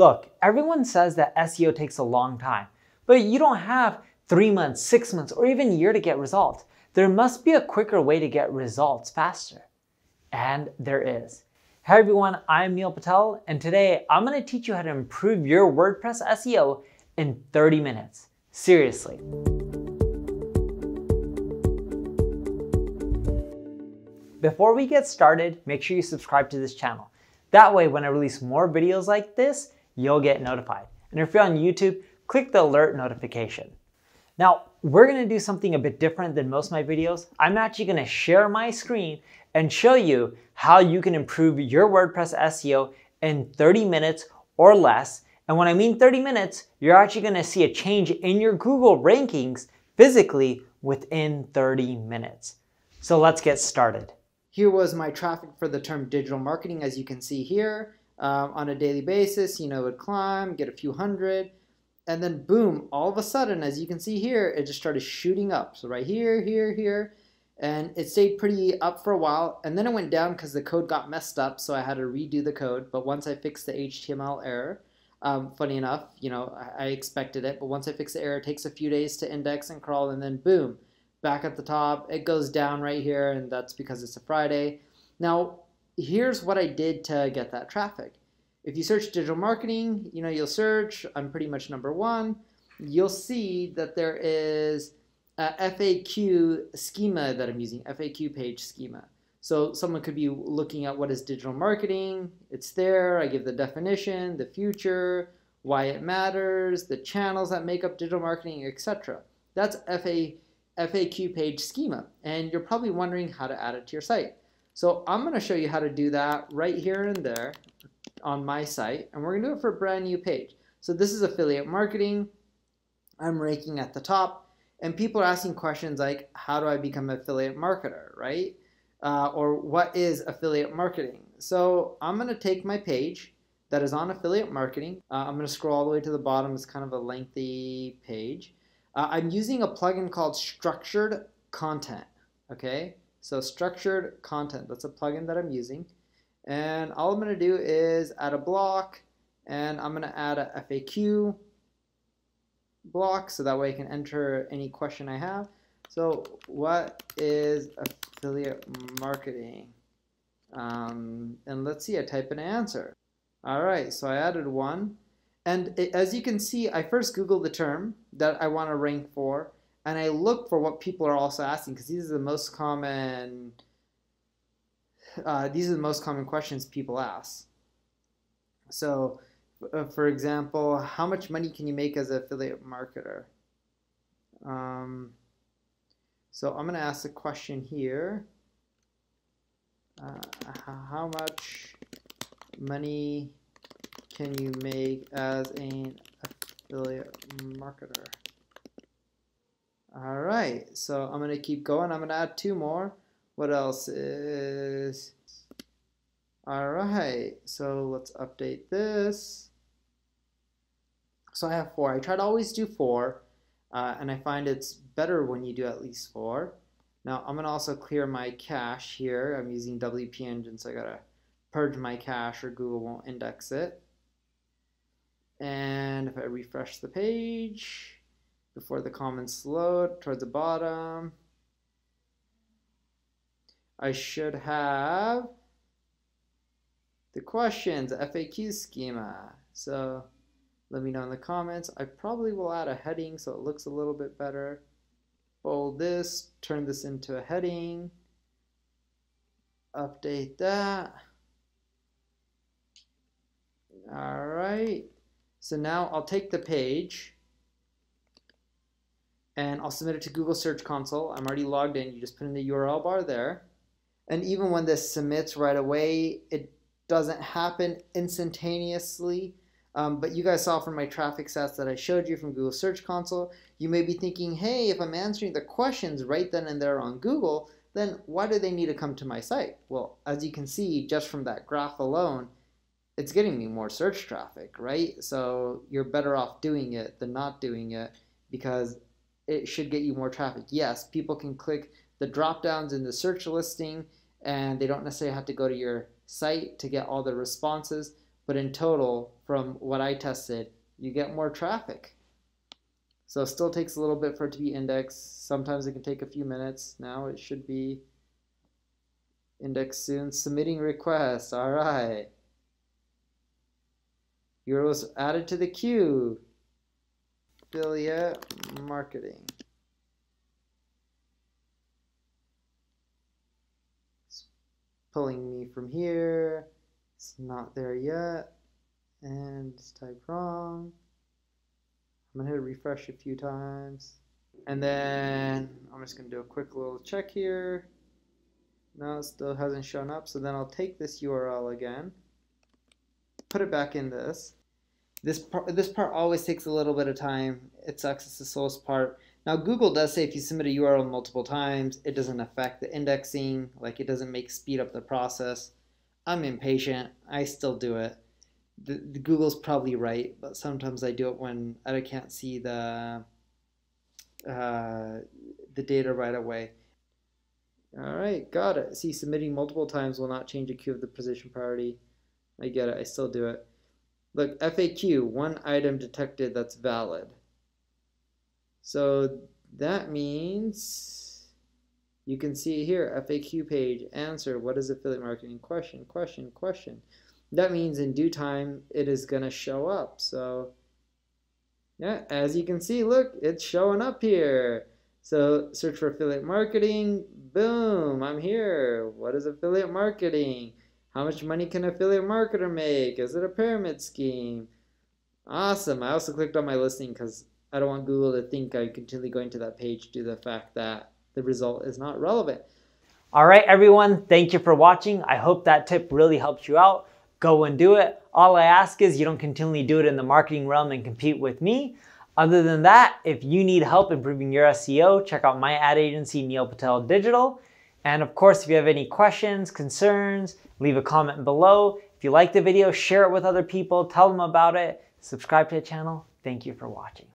Look, everyone says that SEO takes a long time, but you don't have three months, six months, or even a year to get results. There must be a quicker way to get results faster. And there is. Hi everyone, I'm Neil Patel, and today I'm gonna teach you how to improve your WordPress SEO in 30 minutes. Seriously. Before we get started, make sure you subscribe to this channel. That way, when I release more videos like this, you'll get notified. And if you're on YouTube, click the alert notification. Now, we're gonna do something a bit different than most of my videos. I'm actually gonna share my screen and show you how you can improve your WordPress SEO in 30 minutes or less. And when I mean 30 minutes, you're actually gonna see a change in your Google rankings physically within 30 minutes. So let's get started. Here was my traffic for the term digital marketing, as you can see here um, on a daily basis. You know, would climb, get a few hundred, and then boom, all of a sudden, as you can see here, it just started shooting up. So right here, here, here, and it stayed pretty up for a while, and then it went down because the code got messed up, so I had to redo the code. But once I fixed the HTML error, um, funny enough, you know, I, I expected it, but once I fixed the error, it takes a few days to index and crawl, and then boom, back at the top, it goes down right here, and that's because it's a Friday. Now, here's what I did to get that traffic. If you search digital marketing, you know, you'll search, I'm pretty much number one. You'll see that there is a FAQ schema that I'm using, FAQ page schema. So someone could be looking at what is digital marketing, it's there, I give the definition, the future, why it matters, the channels that make up digital marketing, etc. That's FA, FAQ page schema. And you're probably wondering how to add it to your site. So I'm going to show you how to do that right here and there on my site, and we're going to do it for a brand new page. So this is affiliate marketing. I'm ranking at the top, and people are asking questions like, how do I become an affiliate marketer, right? Uh, or what is affiliate marketing? So I'm going to take my page that is on affiliate marketing. Uh, I'm going to scroll all the way to the bottom. It's kind of a lengthy page. Uh, I'm using a plugin called Structured Content, okay? So structured content, that's a plugin that I'm using. And all I'm going to do is add a block and I'm going to add a FAQ block so that way I can enter any question I have. So what is affiliate marketing? Um, and let's see, I type an answer. All right, so I added one. And it, as you can see, I first Google the term that I want to rank for and I look for what people are also asking because these are the most common uh, these are the most common questions people ask. So, uh, for example, how much money can you make as an affiliate marketer? Um, so I'm going to ask a question here. Uh, how much money can you make as an affiliate marketer? All right, so I'm going to keep going. I'm going to add two more. What else is... All right, so let's update this. So I have four. I try to always do four, uh, and I find it's better when you do at least four. Now I'm going to also clear my cache here. I'm using WP Engine, so I got to purge my cache or Google won't index it. And if I refresh the page, before the comments load toward the bottom. I should have the questions, FAQ schema. So let me know in the comments. I probably will add a heading so it looks a little bit better. Bold this, turn this into a heading, update that. All right, so now I'll take the page and I'll submit it to Google Search Console. I'm already logged in. You just put in the URL bar there. And even when this submits right away, it doesn't happen instantaneously. Um, but you guys saw from my traffic stats that I showed you from Google Search Console, you may be thinking, hey, if I'm answering the questions right then and there on Google, then why do they need to come to my site? Well, as you can see, just from that graph alone, it's getting me more search traffic, right? So you're better off doing it than not doing it because it should get you more traffic. Yes, people can click the drop downs in the search listing and they don't necessarily have to go to your site to get all the responses. But in total, from what I tested, you get more traffic. So it still takes a little bit for it to be indexed. Sometimes it can take a few minutes. Now it should be indexed soon. Submitting requests. All right. Yours added to the queue affiliate marketing. It's pulling me from here. It's not there yet. And it's typed wrong. I'm gonna hit refresh a few times. And then I'm just gonna do a quick little check here. No, it still hasn't shown up. So then I'll take this URL again, put it back in this, this part, this part always takes a little bit of time. It sucks. It's the slowest part. Now, Google does say if you submit a URL multiple times, it doesn't affect the indexing. Like, it doesn't make speed up the process. I'm impatient. I still do it. The, the Google's probably right, but sometimes I do it when I can't see the uh, the data right away. All right, got it. See, submitting multiple times will not change the queue of the position priority. I get it. I still do it. Look, FAQ, one item detected that's valid. So that means you can see here, FAQ page, answer, what is affiliate marketing? Question, question, question. That means in due time, it is going to show up. So yeah, as you can see, look, it's showing up here. So search for affiliate marketing. Boom, I'm here. What is affiliate marketing? How much money can affiliate marketer make? Is it a pyramid scheme? Awesome. I also clicked on my listing because I don't want Google to think i continually going to that page due to the fact that the result is not relevant. All right, everyone. Thank you for watching. I hope that tip really helped you out. Go and do it. All I ask is you don't continually do it in the marketing realm and compete with me. Other than that, if you need help improving your SEO, check out my ad agency, Neil Patel Digital. And of course, if you have any questions, concerns, leave a comment below. If you like the video, share it with other people, tell them about it, subscribe to the channel. Thank you for watching.